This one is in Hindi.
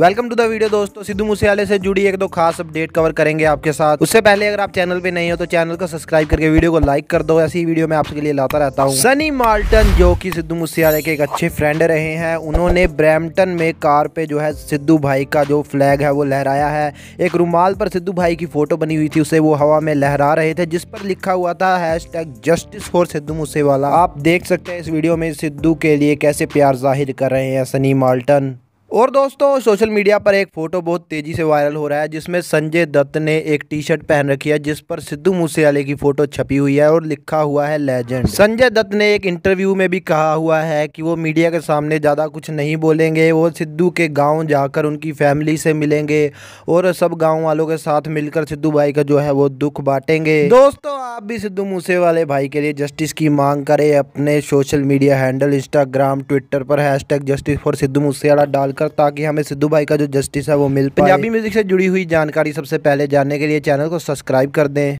वेलकम टू द वीडियो दोस्तों सिद्धू मूसेवाले से जुड़ी एक दो खास अपडेट कवर करेंगे आपके साथ उससे पहले अगर आप चैनल पे नहीं हो तो चैनल को सब्सक्राइब करके वीडियो को लाइक कर दो ऐसी वीडियो मैं आपके लिए लाता रहता हूँ सनी मार्टन जो कि सिद्धू मूसेवाले के एक अच्छे फ्रेंड रहे हैं उन्होंने ब्रैमटन में कार पे जो है सिद्धू भाई का जो फ्लैग है वो लहराया है एक रूमाल पर सिद्धू भाई की फोटो बनी हुई थी उसे वो हवा में लहरा रहे थे जिस पर लिखा हुआ था hash justice for Sidhu Moosewala आप देख सकते हैं इस वीडियो में सिद्धू के लिए कैसे प्यार जाहिर कर रहे हैं सनी मार्टन और दोस्तों सोशल मीडिया पर एक फ़ोटो बहुत तेज़ी से वायरल हो रहा है जिसमें संजय दत्त ने एक टी शर्ट पहन रखी है जिस पर सिद्धू मूसेवाले की फ़ोटो छपी हुई है और लिखा हुआ है लेजेंड संजय दत्त ने एक इंटरव्यू में भी कहा हुआ है कि वो मीडिया के सामने ज़्यादा कुछ नहीं बोलेंगे वो सिद्धू के गाँव जाकर उनकी फैमिली से मिलेंगे और सब गाँव वालों के साथ मिलकर सिद्धू भाई का जो है वो दुख बांटेंगे दोस्तों आप भी सिद्धू मूसेवाले भाई के लिए जस्टिस की मांग करे अपने social media handle Instagram Twitter पर hash justice for Sidhu Moosewala डालकर कर ताकि हमें सिद्धू भाई का जो जस्टिस है वो मिल पाए पंजाबी म्यूजिक से जुड़ी हुई जानकारी सबसे पहले जानने के लिए चैनल को सब्सक्राइब कर दें